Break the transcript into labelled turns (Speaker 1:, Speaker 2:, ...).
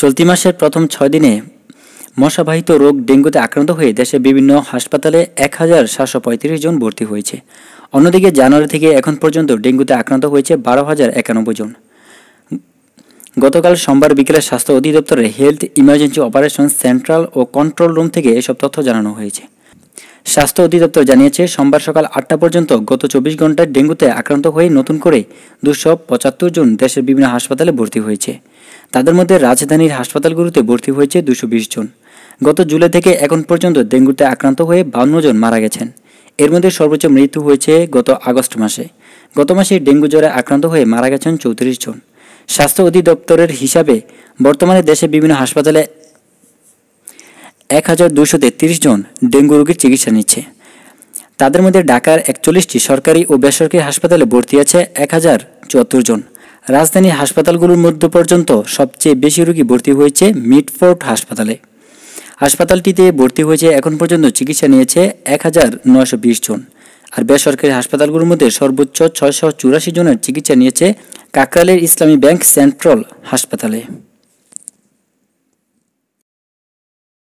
Speaker 1: চলতি মাসের প্রথম ছয় দিনে মশাবাহিত রোগ ডেঙ্গুতে আক্রান্ত হয়ে দেশের বিভিন্ন হাসপাতালে এক হাজার সাতশো পঁয়ত্রিশ জন ভর্তি হয়েছে অন্যদিকে জানুয়ারি থেকে এখন পর্যন্ত ডেঙ্গুতে আক্রান্ত হয়েছে বারো হাজার একানব্বই জন গতকাল সোমবার বিকেলে স্বাস্থ্য অধিদপ্তরের হেলথ ইমার্জেন্সি অপারেশন সেন্ট্রাল ও কন্ট্রোল রুম থেকে এসব তথ্য জানানো হয়েছে স্বাস্থ্য অধিদপ্তর জানিয়েছে সোমবার সকাল আটটা পর্যন্ত গত চব্বিশ ঘন্টায় ডেঙ্গুতে আক্রান্ত হয়ে নতুন করে দুশো পঁচাত্তর জন দেশের বিভিন্ন হাসপাতালে ভর্তি হয়েছে তাদের মধ্যে রাজধানীর হাসপাতালগুলোতে ভর্তি হয়েছে দুশো জন গত জুলাই থেকে এখন পর্যন্ত ডেঙ্গুতে আক্রান্ত হয়ে বান্ন জন মারা গেছেন এর মধ্যে সর্বোচ্চ মৃত্যু হয়েছে গত আগস্ট মাসে গত মাসে ডেঙ্গু জ্বরে আক্রান্ত হয়ে মারা গেছেন চৌত্রিশ জন স্বাস্থ্য অধিদপ্তরের হিসাবে বর্তমানে দেশে বিভিন্ন হাসপাতালে এক হাজার দুশো তেত্রিশ জন ডেঙ্গু রোগীর চিকিৎসা নিচ্ছে তাদের মধ্যে ঢাকার একচল্লিশটি সরকারি ও বেসরকারি হাসপাতালে ভর্তি আছে এক হাজার চুয়াত্তর জন রাজধানী হাসপাতালগুলোর মধ্যে পর্যন্ত সবচেয়ে বেশি রোগী ভর্তি হয়েছে মিডফোর্ট হাসপাতালে হাসপাতালটিতে ভর্তি হয়েছে এখন পর্যন্ত চিকিৎসা নিয়েছে এক হাজার বিশ জন আর বেসরকারি হাসপাতালগুলোর মধ্যে সর্বোচ্চ ছয়শো চুরাশি জনের চিকিৎসা নিয়েছে কাকরালের ইসলামী ব্যাংক সেন্ট্রাল হাসপাতালে